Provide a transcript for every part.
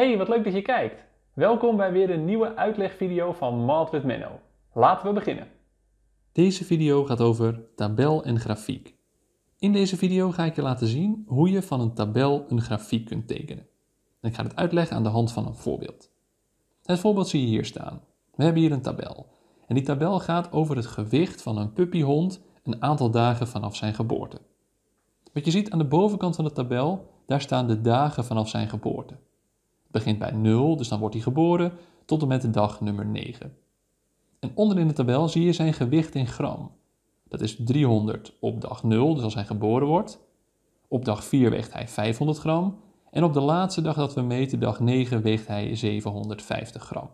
Hey, wat leuk dat je kijkt! Welkom bij weer een nieuwe uitlegvideo van Math with Menno. Laten we beginnen. Deze video gaat over tabel en grafiek. In deze video ga ik je laten zien hoe je van een tabel een grafiek kunt tekenen. ik ga het uitleggen aan de hand van een voorbeeld. Het voorbeeld zie je hier staan. We hebben hier een tabel. En die tabel gaat over het gewicht van een puppyhond een aantal dagen vanaf zijn geboorte. Wat je ziet aan de bovenkant van de tabel, daar staan de dagen vanaf zijn geboorte begint bij 0, dus dan wordt hij geboren, tot en met de dag nummer 9. En onderin de tabel zie je zijn gewicht in gram. Dat is 300 op dag 0, dus als hij geboren wordt. Op dag 4 weegt hij 500 gram. En op de laatste dag dat we meten, dag 9, weegt hij 750 gram.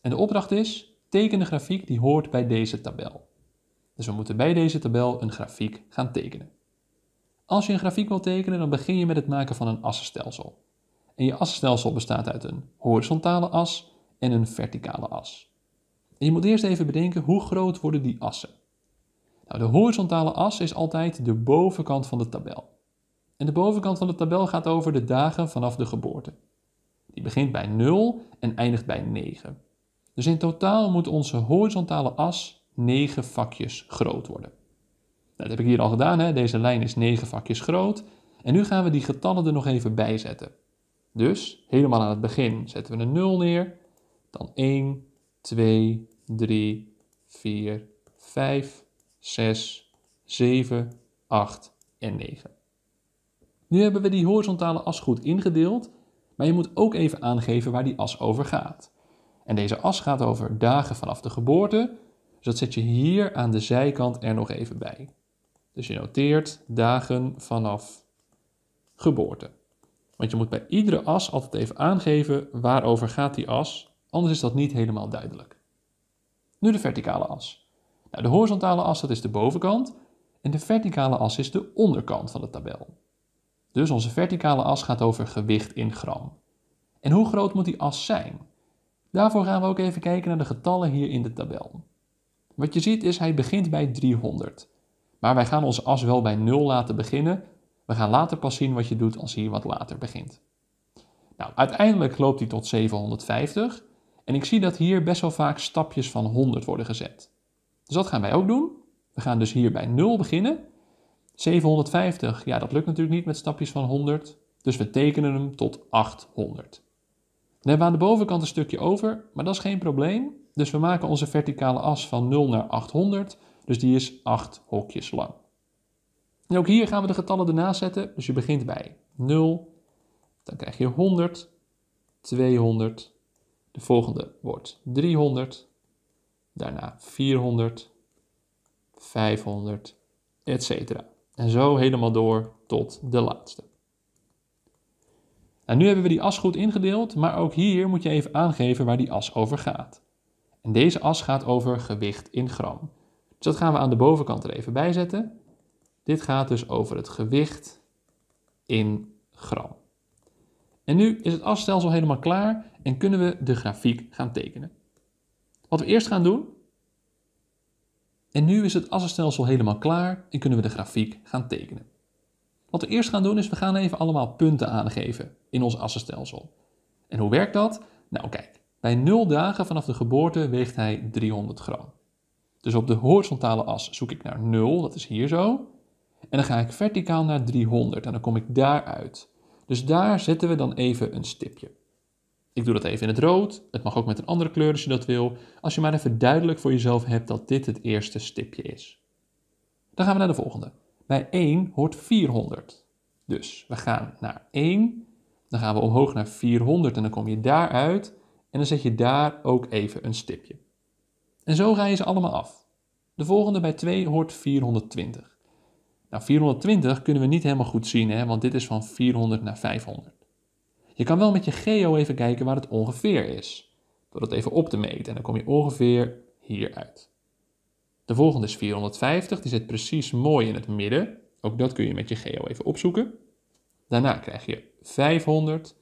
En de opdracht is, teken de grafiek die hoort bij deze tabel. Dus we moeten bij deze tabel een grafiek gaan tekenen. Als je een grafiek wilt tekenen, dan begin je met het maken van een assenstelsel. En je assenstelsel bestaat uit een horizontale as en een verticale as. En je moet eerst even bedenken hoe groot worden die assen. Nou, de horizontale as is altijd de bovenkant van de tabel. En de bovenkant van de tabel gaat over de dagen vanaf de geboorte. Die begint bij 0 en eindigt bij 9. Dus in totaal moet onze horizontale as 9 vakjes groot worden. Nou, dat heb ik hier al gedaan, hè? deze lijn is 9 vakjes groot. En nu gaan we die getallen er nog even bij zetten. Dus helemaal aan het begin zetten we een 0 neer. Dan 1, 2, 3, 4, 5, 6, 7, 8 en 9. Nu hebben we die horizontale as goed ingedeeld, maar je moet ook even aangeven waar die as over gaat. En deze as gaat over dagen vanaf de geboorte, dus dat zet je hier aan de zijkant er nog even bij. Dus je noteert dagen vanaf geboorte. Want je moet bij iedere as altijd even aangeven waarover gaat die as, anders is dat niet helemaal duidelijk. Nu de verticale as. Nou, de horizontale as dat is de bovenkant en de verticale as is de onderkant van de tabel. Dus onze verticale as gaat over gewicht in gram. En hoe groot moet die as zijn? Daarvoor gaan we ook even kijken naar de getallen hier in de tabel. Wat je ziet is hij begint bij 300. Maar wij gaan onze as wel bij 0 laten beginnen, we gaan later pas zien wat je doet als hier wat later begint. Nou, uiteindelijk loopt hij tot 750 en ik zie dat hier best wel vaak stapjes van 100 worden gezet. Dus dat gaan wij ook doen. We gaan dus hier bij 0 beginnen. 750, ja dat lukt natuurlijk niet met stapjes van 100, dus we tekenen hem tot 800. Dan hebben we aan de bovenkant een stukje over, maar dat is geen probleem. Dus we maken onze verticale as van 0 naar 800, dus die is 8 hokjes lang. En ook hier gaan we de getallen ernaast zetten. Dus je begint bij 0, dan krijg je 100, 200, de volgende wordt 300, daarna 400, 500, etc. En zo helemaal door tot de laatste. En nou, nu hebben we die as goed ingedeeld, maar ook hier moet je even aangeven waar die as over gaat. En deze as gaat over gewicht in gram. Dus dat gaan we aan de bovenkant er even bij zetten. Dit gaat dus over het gewicht in gram. En nu is het assenstelsel helemaal klaar en kunnen we de grafiek gaan tekenen. Wat we eerst gaan doen. En nu is het assenstelsel helemaal klaar en kunnen we de grafiek gaan tekenen. Wat we eerst gaan doen is we gaan even allemaal punten aangeven in ons assenstelsel. En hoe werkt dat? Nou kijk, bij 0 dagen vanaf de geboorte weegt hij 300 gram. Dus op de horizontale as zoek ik naar 0, dat is hier zo. En dan ga ik verticaal naar 300 en dan kom ik daaruit. Dus daar zetten we dan even een stipje. Ik doe dat even in het rood. Het mag ook met een andere kleur als je dat wil. Als je maar even duidelijk voor jezelf hebt dat dit het eerste stipje is. Dan gaan we naar de volgende. Bij 1 hoort 400. Dus we gaan naar 1. Dan gaan we omhoog naar 400 en dan kom je daaruit. En dan zet je daar ook even een stipje. En zo ga ze allemaal af. De volgende bij 2 hoort 420. 420 nou, kunnen we niet helemaal goed zien, hè, want dit is van 400 naar 500. Je kan wel met je geo even kijken waar het ongeveer is, door dat even op te meten. En dan kom je ongeveer hier uit. De volgende is 450, die zit precies mooi in het midden. Ook dat kun je met je geo even opzoeken. Daarna krijg je 500.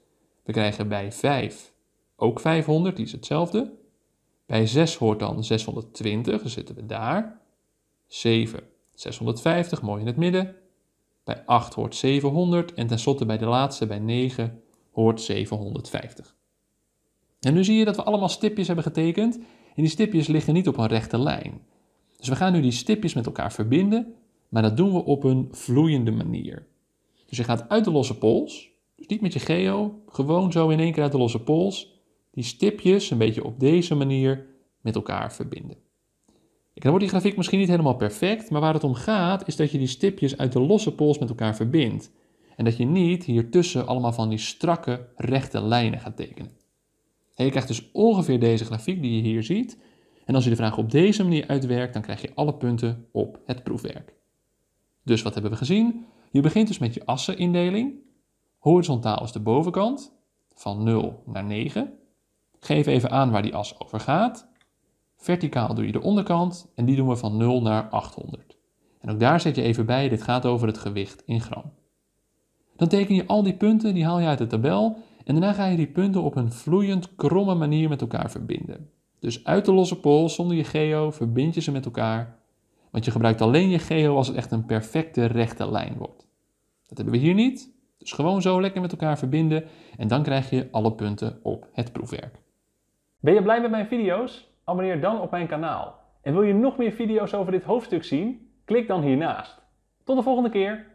We krijgen bij 5 ook 500, die is hetzelfde. Bij 6 hoort dan 620, dan zitten we daar. 7 650, mooi in het midden. Bij 8 hoort 700 en tenslotte bij de laatste, bij 9, hoort 750. En nu zie je dat we allemaal stipjes hebben getekend en die stipjes liggen niet op een rechte lijn. Dus we gaan nu die stipjes met elkaar verbinden, maar dat doen we op een vloeiende manier. Dus je gaat uit de losse pols, dus niet met je geo, gewoon zo in één keer uit de losse pols, die stipjes een beetje op deze manier met elkaar verbinden. Dan wordt die grafiek misschien niet helemaal perfect, maar waar het om gaat is dat je die stipjes uit de losse pols met elkaar verbindt. En dat je niet hier tussen allemaal van die strakke rechte lijnen gaat tekenen. En je krijgt dus ongeveer deze grafiek die je hier ziet. En als je de vraag op deze manier uitwerkt, dan krijg je alle punten op het proefwerk. Dus wat hebben we gezien? Je begint dus met je assenindeling. Horizontaal is de bovenkant, van 0 naar 9. Geef even aan waar die as over gaat. Verticaal doe je de onderkant en die doen we van 0 naar 800. En ook daar zet je even bij, dit gaat over het gewicht in gram. Dan teken je al die punten, die haal je uit de tabel en daarna ga je die punten op een vloeiend, kromme manier met elkaar verbinden. Dus uit de losse pool, zonder je geo, verbind je ze met elkaar, want je gebruikt alleen je geo als het echt een perfecte rechte lijn wordt. Dat hebben we hier niet, dus gewoon zo lekker met elkaar verbinden en dan krijg je alle punten op het proefwerk. Ben je blij met mijn video's? Abonneer dan op mijn kanaal. En wil je nog meer video's over dit hoofdstuk zien? Klik dan hiernaast. Tot de volgende keer!